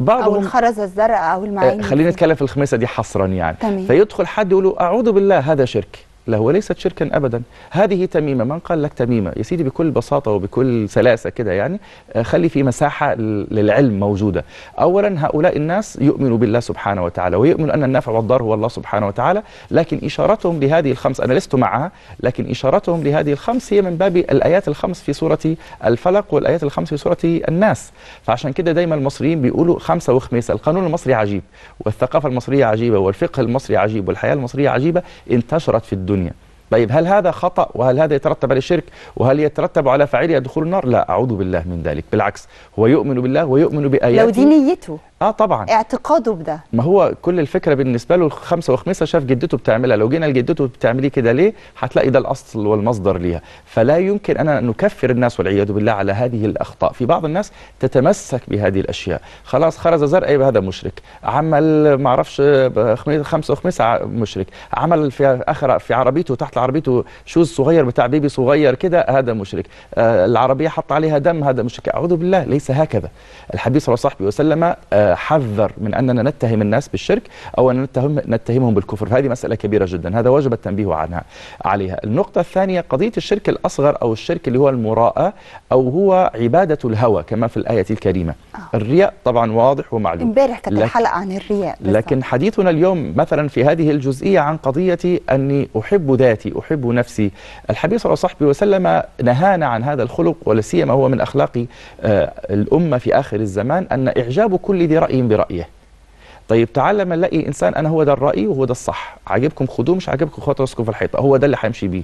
Speaker 2: بعضهم او
Speaker 1: الخرزه الزرقاء او المعين آه، خلينا
Speaker 2: نتكلم في الخميسه دي حصرا يعني تمام. فيدخل حد يقول له اعوذ بالله هذا شرك لا هو ليست شركا ابدا هذه تميمه من قال لك تميمه يا سيدي بكل بساطه وبكل سلاسه كده يعني آه، خلي في مساحه للعلم موجوده اولا هؤلاء الناس يؤمنوا بالله سبحانه وتعالى ويؤمنوا ان النافع والضار هو الله سبحانه وتعالى لكن اشارتهم لهذه الخمس انا لست معها لكن اشارتهم لهذه الخمس هي من باب الايات الخمس في سوره الفلق والايات الخمس في سوره الناس فعشان كده دايما المصريين بيقولوا خمسه وخميسه القانون المصري عجيب والثقافه المصريه عجيبه والفقه المصري عجيب والحياه المصريه عجيبه انتشرت في الدنيا الدنيا طيب هل هذا خطأ وهل هذا يترتب على الشرك وهل يترتب على فاعله دخول النار لا أعوذ بالله من ذلك بالعكس هو يؤمن بالله ويؤمن بآياته لو دي نيته اه طبعا
Speaker 1: اعتقاده بده
Speaker 2: ما هو كل الفكره بالنسبه له خمسه وخمسه شاف جدته بتعملها لو جينا لجدته بتعمليه كده ليه هتلاقي ده الاصل والمصدر ليها فلا يمكن ان نكفر الناس والعياذ بالله على هذه الاخطاء في بعض الناس تتمسك بهذه الاشياء خلاص خرز زرع أيوة، هذا مشرك عمل ما اعرفش خمسه وخمسه مشرك عمل في اخر في عربيته تحت عربيته شوز صغير بتاع بيبي صغير كده هذا مشرك آه العربيه حط عليها دم هذا مشرك اعوذ بالله ليس هكذا الحديث صلى الله عليه وسلم آه حذر من أننا نتهم الناس بالشرك أو أن نتهم نتهمهم بالكفر فهذه مسألة كبيرة جدا هذا وجب التنبيه عنها عليها النقطة الثانية قضية الشرك الأصغر أو الشرك اللي هو المراءة أو هو عبادة الهوى كما في الآية الكريمة آه. الرياء طبعا واضح ومعلوم امبارح كانت الحلقة
Speaker 1: عن الرياء
Speaker 2: بالضبط. لكن حديثنا اليوم مثلا في هذه الجزئية عن قضية أني أحب ذاتي أحب نفسي الحبيب صلى الله عليه وسلم نهانا عن هذا الخلق ولا سيما هو من أخلاق آه، الأمة في آخر الزمان أن إعجاب كل عندي راي برايه طيب تعال لما نلاقي انسان انا هو ده الراي وهو ده الصح عاجبكم خدوه مش عاجبكم خدوا راسكم في الحيطه هو ده اللي هيمشي بيه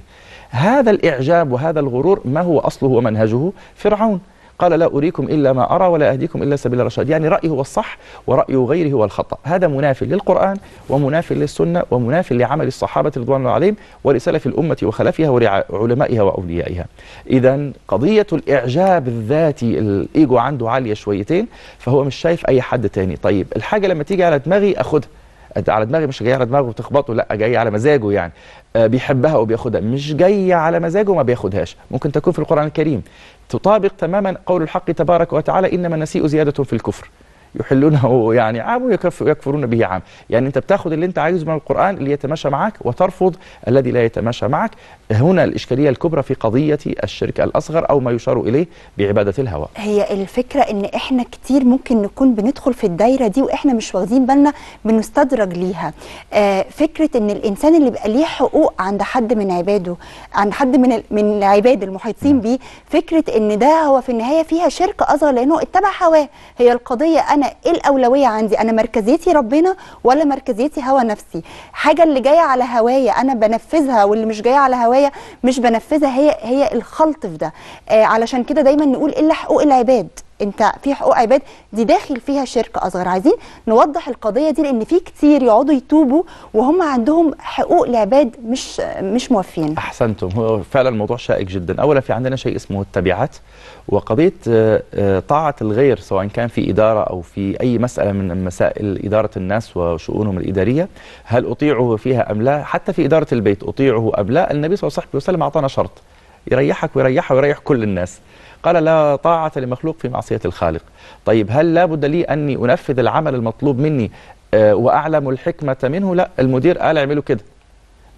Speaker 2: هذا الاعجاب وهذا الغرور ما هو اصله ومنهجه فرعون قال لا أريكم إلا ما أرى ولا أهديكم إلا سبيل الرشاد يعني رأيه هو الصح ورأي غيره هو الخطأ هذا مناف للقرآن ومناف للسنة ومناف لعمل الصحابة رضوان الله عليهم ولسلف الأمة وخلفها وعلمائها وأوليائها إذا قضية الإعجاب الذاتي الإيجو عنده عالية شويتين فهو مش شايف أي حد تاني طيب الحاجة لما تيجي على دماغي أخدها على دماغي مش جاي على دماغه وتخبطه لا جاي على مزاجه يعني آه، بيحبها وبياخدها مش جاي على مزاجه وما بياخدهاش ممكن تكون في القرآن الكريم تطابق تماما قول الحق تبارك وتعالى إنما النسيء زيادة في الكفر يحلونه يعني عام ويكفرون به عام يعني انت بتاخد اللي انت عايزه من القرآن اللي يتماشى معك وترفض الذي لا يتماشى معك هنا الإشكالية الكبرى في قضية الشرك الأصغر أو ما يشار إليه بعبادة الهوى
Speaker 1: هي الفكرة إن إحنا كتير ممكن نكون بندخل في الدايرة دي وإحنا مش واخدين بالنا بنستدرج ليها آه فكرة إن الإنسان اللي بقى ليه حقوق عند حد من عباده عند حد من من العباد المحيطين بيه فكرة إن ده هو في النهاية فيها شرك أصغر لأنه اتبع هواه هي القضية أنا إيه الأولوية عندي أنا مركزيتي ربنا ولا مركزيتي هوى نفسي حاجة اللي جاية على هوايا أنا بنفذها واللي مش جاية على هوايا شرعيه مش بنفذها هي هي الخلط في ده آه، علشان كده دايما نقول إيه الا حقوق العباد انت في حقوق عباد دي داخل فيها شرك اصغر عايزين نوضح القضيه دي لان في كتير يقعدوا يتوبوا وهم عندهم حقوق لعباد مش مش موفين
Speaker 2: احسنتم هو فعلا الموضوع شائك جدا اولا في عندنا شيء اسمه التبعات وقضيه آه، آه، طاعه الغير سواء كان في اداره او في اي مساله من مسائل اداره الناس وشؤونهم الاداريه هل اطيعه فيها ام لا حتى في اداره البيت اطيعه ام لا النبي صلى الله عليه وسلم اعطانا شرط يريحك ويريحها ويريح كل الناس قال لا طاعة لمخلوق في معصية الخالق طيب هل لا بد لي أني أنفذ العمل المطلوب مني آه، وأعلم الحكمة منه لا المدير قال اعملوا كده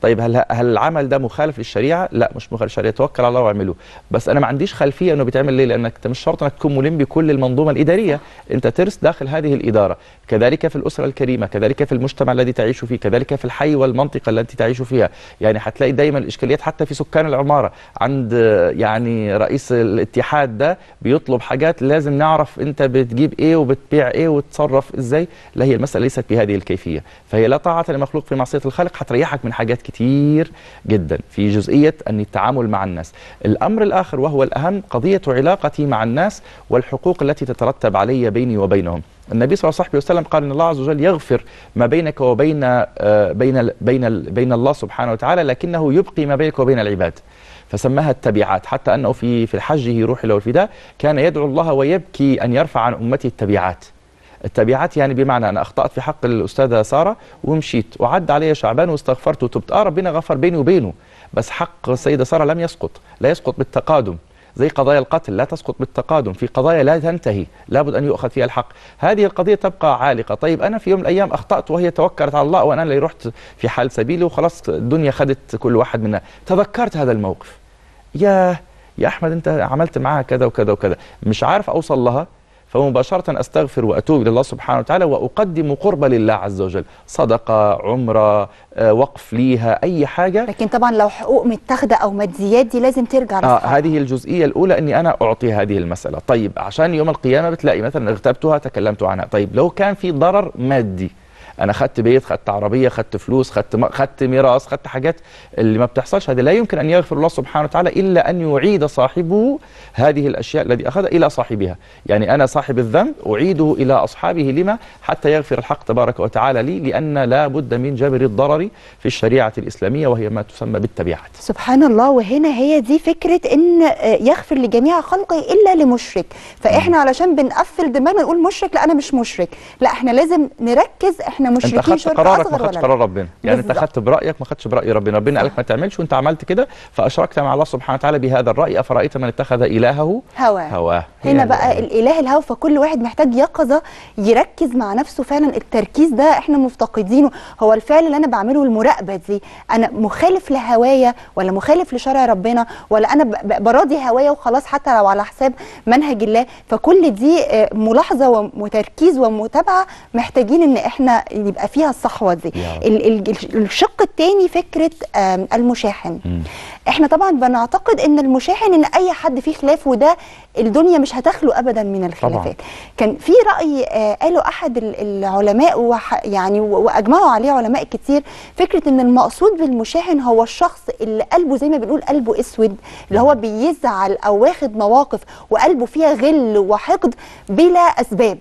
Speaker 2: طيب هل هل العمل ده مخالف للشريعه؟ لا مش مخالف للشريعه توكل على الله واعمله بس انا ما عنديش خلفيه انه بيتعمل ليه لانك انت مش شرط انك تكون ملم بكل المنظومه الاداريه انت ترس داخل هذه الاداره كذلك في الاسره الكريمه كذلك في المجتمع الذي تعيش فيه كذلك في الحي والمنطقه التي تعيش فيها يعني هتلاقي دايما الاشكاليات حتى في سكان العماره عند يعني رئيس الاتحاد ده بيطلب حاجات لازم نعرف انت بتجيب ايه وبتبيع ايه وتصرف ازاي لا هي المساله ليست بهذه الكيفيه فهي لا طاعه لمخلوق في معصيه الخالق هتريحك من حاجات كتير كتير جدا في جزئية أن التعامل مع الناس الأمر الآخر وهو الأهم قضية علاقتي مع الناس والحقوق التي تترتب علي بيني وبينهم النبي صلى الله عليه وسلم قال ان الله عز وجل يغفر ما بينك وبين آه، بين بين بين الله سبحانه وتعالى لكنه يبقي ما بينك وبين العباد فسماها التبعات حتى انه في في الحج روح الفداء كان يدعو الله ويبكي ان يرفع عن امته التبعات التبعات يعني بمعنى انا اخطات في حق الاستاذه ساره ومشيت وعد علي شعبان واستغفرت وتبت اه ربنا غفر بيني وبينه بس حق السيده ساره لم يسقط لا يسقط بالتقادم زي قضايا القتل لا تسقط بالتقادم في قضايا لا تنتهي لابد أن يؤخذ فيها الحق هذه القضية تبقى عالقة طيب أنا في يوم من الأيام أخطأت وهي توكلت على الله وأنا اللي رحت في حال سبيلي وخلاص الدنيا خدت كل واحد منا تذكرت هذا الموقف يا يا أحمد أنت عملت معها كذا وكذا وكذا مش عارف أوصل لها فمباشرة أستغفر وأتوب إلى الله سبحانه وتعالى وأقدم قربة لله عز وجل صدقة عمرة آه، وقف ليها أي حاجة
Speaker 1: لكن طبعا لو حقوق متاخدة أو ماديات دي لازم ترجع آه
Speaker 2: هذه الجزئية الأولى أني أنا أعطي هذه المسألة طيب عشان يوم القيامة بتلاقي مثلا اغتبتها تكلمت عنها طيب لو كان في ضرر مادي انا خدت بيت خدت عربيه خدت فلوس خدت م... خدت ميراث خدت حاجات اللي ما بتحصلش هذه لا يمكن ان يغفر الله سبحانه وتعالى الا ان يعيد صاحبه هذه الاشياء الذي اخذها الى صاحبها يعني انا صاحب الذنب اعيده الى اصحابه لما حتى يغفر الحق تبارك وتعالى لي لان لا بد من جبر الضرر في الشريعه الاسلاميه وهي ما تسمى بالتبعات
Speaker 1: سبحان الله وهنا هي دي فكره ان آه، يغفر لجميع خلقه الا لمشرك فاحنا علشان بنقفل دماغنا نقول مشرك لا انا مش مشرك لا احنا لازم نركز احنا احنا مشركين شرك قرارك ما خدتش قرار ربنا
Speaker 2: يعني انت خدت برايك ما خدتش براي ربنا ربنا قال لك ما تعملش وانت عملت كده فاشركت مع الله سبحانه وتعالى بهذا الراي افرايت من اتخذ الهه
Speaker 1: هواه هواه هنا بقى الاله الهوى فكل واحد محتاج يقظه يركز مع نفسه فعلا التركيز ده احنا مفتقدينه هو الفعل اللي انا بعمله المراقبه دي انا مخالف لهوايا ولا مخالف لشرع ربنا ولا انا براضي هوايا وخلاص حتى لو على حساب منهج الله فكل دي آه، ملاحظه وتركيز ومتابعه محتاجين ان احنا يبقى فيها الصحوه دي الشق الثاني فكره المشاحن احنا طبعا بنعتقد ان المشاحن ان اي حد فيه خلاف وده الدنيا مش هتخلو ابدا من الخلافات طبعا. كان في راي آه، قاله احد العلماء يعني واجمعوا عليه علماء كتير فكره ان المقصود بالمشاحن هو الشخص اللي قلبه زي ما بنقول قلبه اسود اللي هو بيزعل او واخد مواقف وقلبه فيها غل وحقد بلا اسباب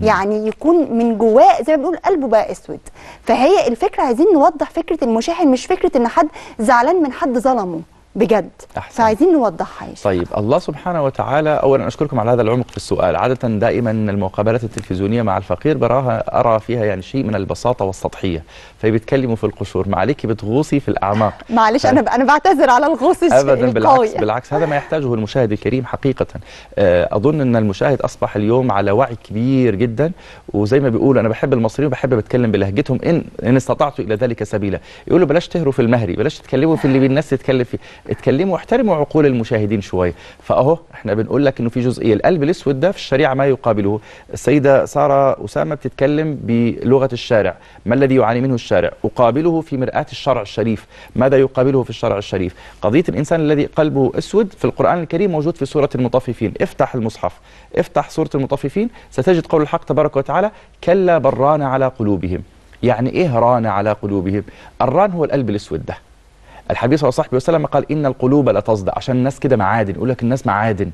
Speaker 1: يعني يكون من جواه زي ما بنقول قلبه بقى اسود فهي الفكره عايزين نوضح فكره المشاحن مش فكره ان حد زعلان من حد ظلمه بجد أحسن. فعايزين نوضحها
Speaker 2: طيب الله سبحانه وتعالى اولا اشكركم على هذا العمق في السؤال عاده دائما المقابلات التلفزيونيه مع الفقير براها ارى فيها يعني شيء من البساطه والسطحيه فبيتكلموا في القشور معلك بتغوصي في الاعماق
Speaker 1: معلش ف... انا انا بعتذر على الغوص ابدا بالعكس
Speaker 2: بالعكس هذا ما يحتاجه المشاهد الكريم حقيقه آه، اظن ان المشاهد اصبح اليوم على وعي كبير جدا وزي ما بيقولوا انا بحب المصريين وبحب بتكلم بلهجتهم ان ان استطعت الى ذلك سبيلا يقولوا بلاش تهروا في المهري بلاش تتكلموا في اللي الناس تتكلم فيه اتكلموا واحترموا عقول المشاهدين شويه فاهو احنا بنقول لك انه في جزئيه القلب الاسود ده في الشريعه ما يقابله السيده ساره اسامه بتتكلم بلغه الشارع ما الذي يعاني منه الشارع اقابله في مرآة الشرع الشريف ماذا يقابله في الشرع الشريف قضيه الانسان الذي قلبه اسود في القران الكريم موجود في سوره المطففين افتح المصحف افتح سوره المطففين ستجد قول الحق تبارك وتعالى كلا بران على قلوبهم يعني ايه ران على قلوبهم الران هو القلب الاسود ده الحديث صلى الله عليه وسلم قال إن القلوب تصدع عشان الناس كده معادن يقول لك الناس معادن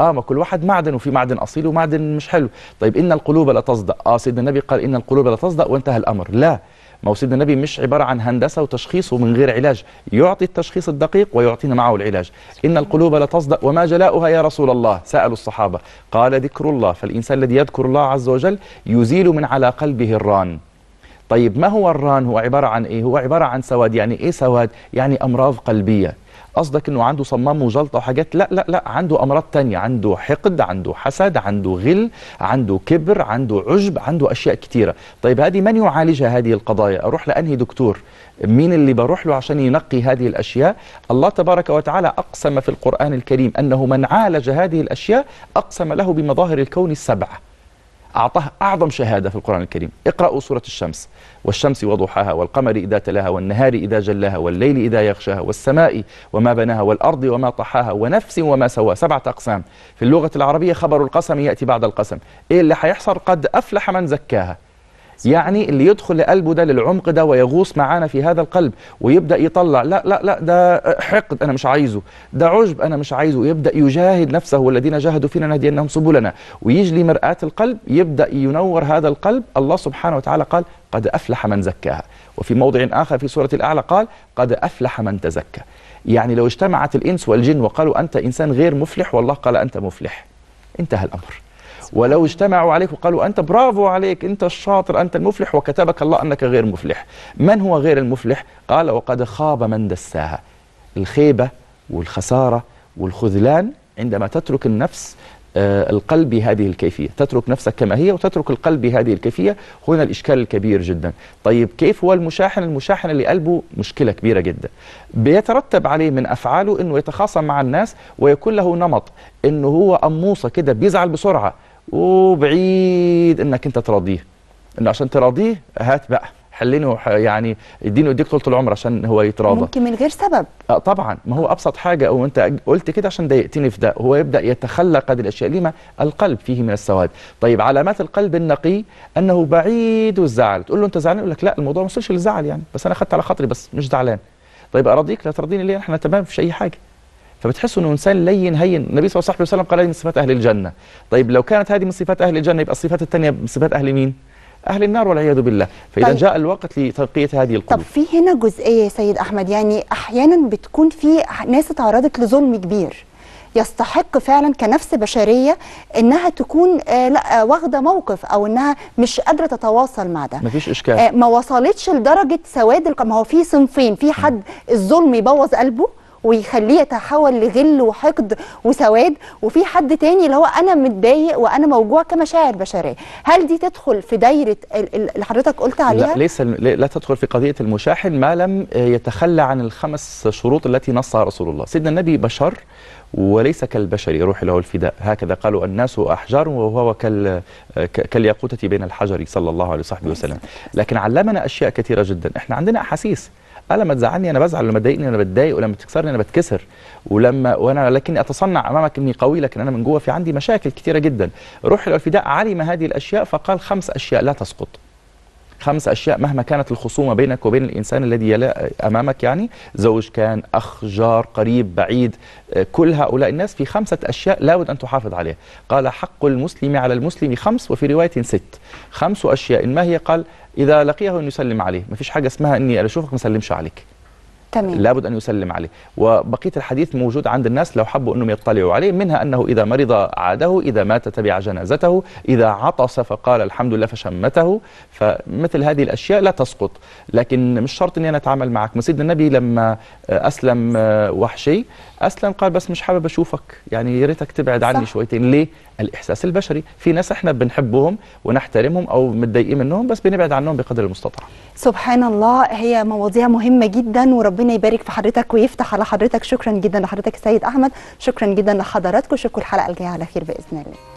Speaker 2: اه ما كل واحد معدن وفي معدن اصيل ومعدن مش حلو طيب ان القلوب لا تصدع اه سيدنا النبي قال ان القلوب لا تصدع وانتهى الامر لا ما هو سيدنا النبي مش عباره عن هندسه وتشخيص ومن غير علاج يعطي التشخيص الدقيق ويعطينا معه العلاج ان القلوب لا تصدق وما جلاؤها يا رسول الله سالوا الصحابه قال ذكر الله فالانسان الذي يذكر الله عز وجل يزيل من على قلبه الران طيب ما هو الران هو عبارة عن إيه هو عبارة عن سواد يعني إيه سواد يعني أمراض قلبية قصدك انه عنده صمام وجلطه وحاجات لا لا لا عنده امراض تانية عنده حقد عنده حسد عنده غل عنده كبر عنده عجب عنده اشياء كتيره طيب هذه من يعالجها هذه القضايا اروح لانهي دكتور مين اللي بروح له عشان ينقي هذه الاشياء الله تبارك وتعالى اقسم في القران الكريم انه من عالج هذه الاشياء اقسم له بمظاهر الكون السبعه أعطاه أعظم شهادة في القرآن الكريم اقرأوا سورة الشمس والشمس وضحاها والقمر إذا تلاها والنهار إذا جلاها والليل إذا يغشاها والسماء وما بناها والأرض وما طحاها ونفس وما سواها سبعة أقسام في اللغة العربية خبر القسم يأتي بعد القسم إيه اللي حيحصل قد أفلح من زكاها يعني اللي يدخل لقلبه ده للعمق ده ويغوص معانا في هذا القلب ويبدا يطلع لا لا لا ده حقد انا مش عايزه ده عجب انا مش عايزه يبدا يجاهد نفسه والذين جاهدوا فينا نهدينهم سبلنا ويجلي مرآة القلب يبدا ينور هذا القلب الله سبحانه وتعالى قال قد افلح من زكاها وفي موضع اخر في سوره الاعلى قال قد افلح من تزكى يعني لو اجتمعت الانس والجن وقالوا انت انسان غير مفلح والله قال انت مفلح انتهى الامر ولو اجتمعوا عليك وقالوا أنت برافو عليك أنت الشاطر أنت المفلح وكتبك الله أنك غير مفلح من هو غير المفلح؟ قال وقد خاب من دساها الخيبة والخسارة والخذلان عندما تترك النفس آه، القلب بهذه الكيفية تترك نفسك كما هي وتترك القلب بهذه الكيفية هنا الإشكال الكبير جدا طيب كيف هو المشاحن المشاحن اللي قلبه مشكلة كبيرة جدا بيترتب عليه من أفعاله أنه يتخاصم مع الناس ويكون له نمط أنه هو أموصة كده بيزعل بسرعة وبعيد انك انت تراضيه انه عشان تراضيه هات بقى حلينه يعني اديني اديك طول العمر عشان هو يتراضى ممكن
Speaker 1: من غير سبب
Speaker 2: اه طبعا ما هو ابسط حاجه او انت قلت كده عشان ضايقتني في ده هو يبدا يتخلق هذه الاشياء لما القلب فيه من السواد طيب علامات القلب النقي انه بعيد الزعل تقول له انت زعلان يقول لك لا الموضوع ما وصلش للزعل يعني بس انا اخذت على خاطري بس مش زعلان طيب اراضيك لا ترضيني ليه احنا تمام في اي حاجه فبتحسوا انه انسان لين هين النبي صلى الله عليه وسلم قال هذه من صفات اهل الجنه طيب لو كانت هذه من صفات اهل الجنه يبقى الصفات الثانيه من صفات اهل مين اهل النار والعياذ بالله فاذا طيب. جاء الوقت لتنقيه هذه القلوب طب
Speaker 1: في هنا جزئيه سيد احمد يعني احيانا بتكون في ناس اتعرضت لظلم كبير يستحق فعلا كنفس بشريه انها تكون آه، لا آه، واخده موقف او انها مش قادره تتواصل مع ده مفيش اشكال آه، ما وصلتش لدرجه سواد ما هو في صنفين في حد الظلم يبوظ قلبه ويخليه يتحول لغل وحقد وسواد وفي حد تاني اللي هو انا متضايق وانا موجوع كمشاعر بشريه هل دي تدخل في دايره اللي حضرتك قلت عليها لا
Speaker 2: ليس لا تدخل في قضيه المشاحن ما لم يتخلى عن الخمس شروط التي نصها رسول الله سيدنا النبي بشر وليس كالبشر يروح له الفداء هكذا قالوا الناس أحجار وهو كال كالياقوتة بين الحجر صلى الله عليه وصحبه وسلم لكن علمنا أشياء كثيرة جدا احنا عندنا أحاسيس انا لما تزعلني انا بزعل ولما تضايقني انا بتضايق ولما تكسرني انا بتكسر ولما وانا لكني اتصنع امامك اني قوي لكن انا من جوه في عندي مشاكل كثيره جدا روح الفداء علم هذه الاشياء فقال خمس اشياء لا تسقط خمس أشياء مهما كانت الخصومة بينك وبين الإنسان الذي يلا أمامك يعني زوج كان أخ جار قريب بعيد آه، كل هؤلاء الناس في خمسة أشياء لابد أن تحافظ عليها قال حق المسلم على المسلم خمس وفي رواية ست خمس أشياء ما هي قال إذا لقيه أن يسلم عليه ما فيش حاجة اسمها أني أشوفك ما سلمش عليك تمام. لابد أن يسلم عليه وبقية الحديث موجود عند الناس لو حبوا أنهم يطلعوا عليه منها أنه إذا مرض عاده إذا مات تبع جنازته إذا عطس فقال الحمد لله فشمته فمثل هذه الأشياء لا تسقط لكن مش شرط أني أنا أتعامل معك سيدنا النبي لما أسلم وحشي اسلم قال بس مش حابب اشوفك يعني يا ريتك تبعد صح. عني شويتين ليه الاحساس البشري في ناس احنا بنحبهم ونحترمهم او متضايقين منهم بس بنبعد عنهم بقدر المستطاع
Speaker 1: سبحان الله هي مواضيع مهمه جدا وربنا يبارك في حضرتك ويفتح على حضرتك شكرا جدا لحضرتك السيد احمد شكرا جدا لحضراتكم شكرا الحلقه الجايه على خير باذن الله